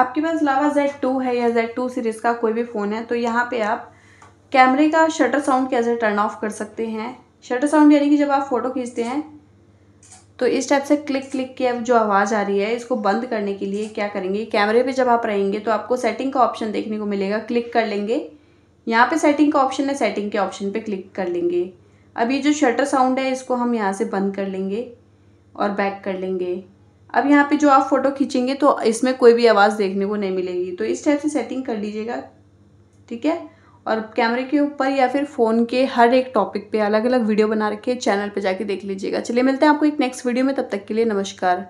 आपके पास लावा Z to है या जेड टू सीरीज़ का कोई भी फ़ोन है तो यहाँ पे आप कैमरे का शटर साउंड कैसे टर्न ऑफ कर सकते हैं शटर साउंड यानी कि जब आप फ़ोटो खींचते हैं तो इस टाइप से क्लिक क्लिक की अब जो आवाज़ आ रही है इसको बंद करने के लिए क्या करेंगे कैमरे पे जब आप रहेंगे तो आपको सेटिंग का ऑप्शन देखने को मिलेगा क्लिक कर लेंगे यहाँ पे सेटिंग का ऑप्शन है सेटिंग के ऑप्शन पे क्लिक कर लेंगे अब ये जो शटर साउंड है इसको हम यहाँ से बंद कर लेंगे और बैक कर लेंगे अब यहाँ पे जो आप फ़ोटो खींचेंगे तो इसमें कोई भी आवाज़ देखने को नहीं मिलेगी तो इस टाइप से सेटिंग कर लीजिएगा ठीक है और कैमरे के ऊपर या फिर फ़ोन के हर एक टॉपिक पे अलग अलग वीडियो बना रखे चैनल पे जाके देख लीजिएगा चलिए मिलते हैं आपको एक नेक्स्ट वीडियो में तब तक के लिए नमस्कार